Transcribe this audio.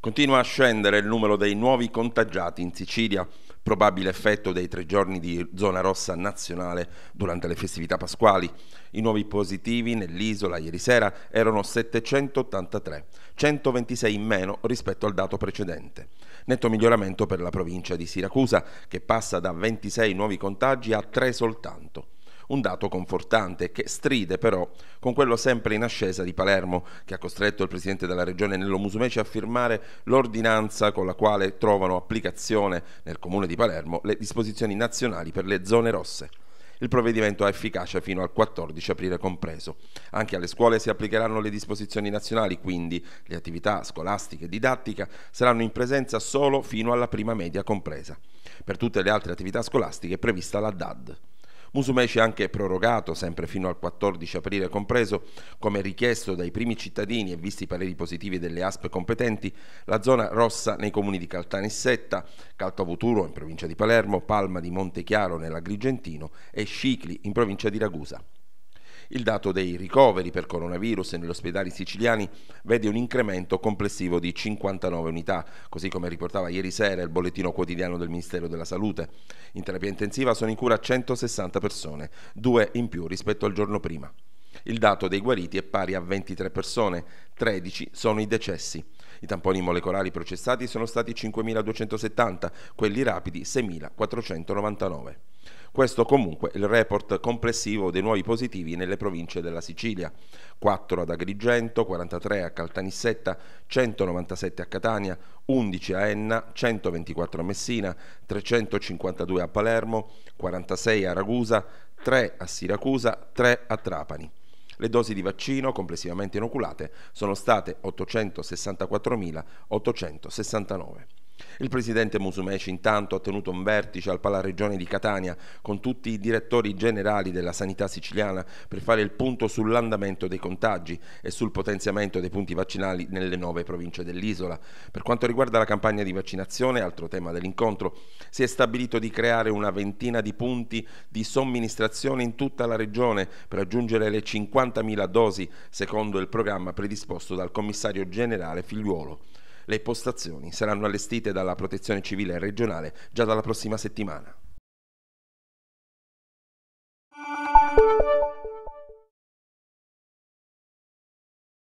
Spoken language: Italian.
Continua a scendere il numero dei nuovi contagiati in Sicilia, probabile effetto dei tre giorni di zona rossa nazionale durante le festività pasquali. I nuovi positivi nell'isola ieri sera erano 783, 126 in meno rispetto al dato precedente. Netto miglioramento per la provincia di Siracusa, che passa da 26 nuovi contagi a 3 soltanto. Un dato confortante che stride però con quello sempre in ascesa di Palermo, che ha costretto il presidente della regione Nello Musumeci a firmare l'ordinanza con la quale trovano applicazione nel comune di Palermo le disposizioni nazionali per le zone rosse. Il provvedimento ha efficacia fino al 14 aprile compreso. Anche alle scuole si applicheranno le disposizioni nazionali, quindi le attività scolastiche e didattica saranno in presenza solo fino alla prima media compresa. Per tutte le altre attività scolastiche è prevista la DAD. Musumeci ha anche prorogato, sempre fino al 14 aprile compreso, come richiesto dai primi cittadini e visti i pareri positivi delle ASP competenti, la zona rossa nei comuni di Caltanissetta, Caltavuturo in provincia di Palermo, Palma di Montechiaro nell'Agrigentino e Scicli in provincia di Ragusa. Il dato dei ricoveri per coronavirus negli ospedali siciliani vede un incremento complessivo di 59 unità, così come riportava ieri sera il bollettino quotidiano del Ministero della Salute. In terapia intensiva sono in cura 160 persone, due in più rispetto al giorno prima. Il dato dei guariti è pari a 23 persone, 13 sono i decessi. I tamponi molecolari processati sono stati 5.270, quelli rapidi 6.499. Questo comunque il report complessivo dei nuovi positivi nelle province della Sicilia. 4 ad Agrigento, 43 a Caltanissetta, 197 a Catania, 11 a Enna, 124 a Messina, 352 a Palermo, 46 a Ragusa, 3 a Siracusa, 3 a Trapani. Le dosi di vaccino complessivamente inoculate sono state 864.869. Il presidente Musumeci intanto ha tenuto un vertice al Palaregione di Catania con tutti i direttori generali della sanità siciliana per fare il punto sull'andamento dei contagi e sul potenziamento dei punti vaccinali nelle nove province dell'isola. Per quanto riguarda la campagna di vaccinazione, altro tema dell'incontro, si è stabilito di creare una ventina di punti di somministrazione in tutta la regione per aggiungere le 50.000 dosi secondo il programma predisposto dal commissario generale Figliuolo. Le postazioni saranno allestite dalla Protezione Civile regionale già dalla prossima settimana.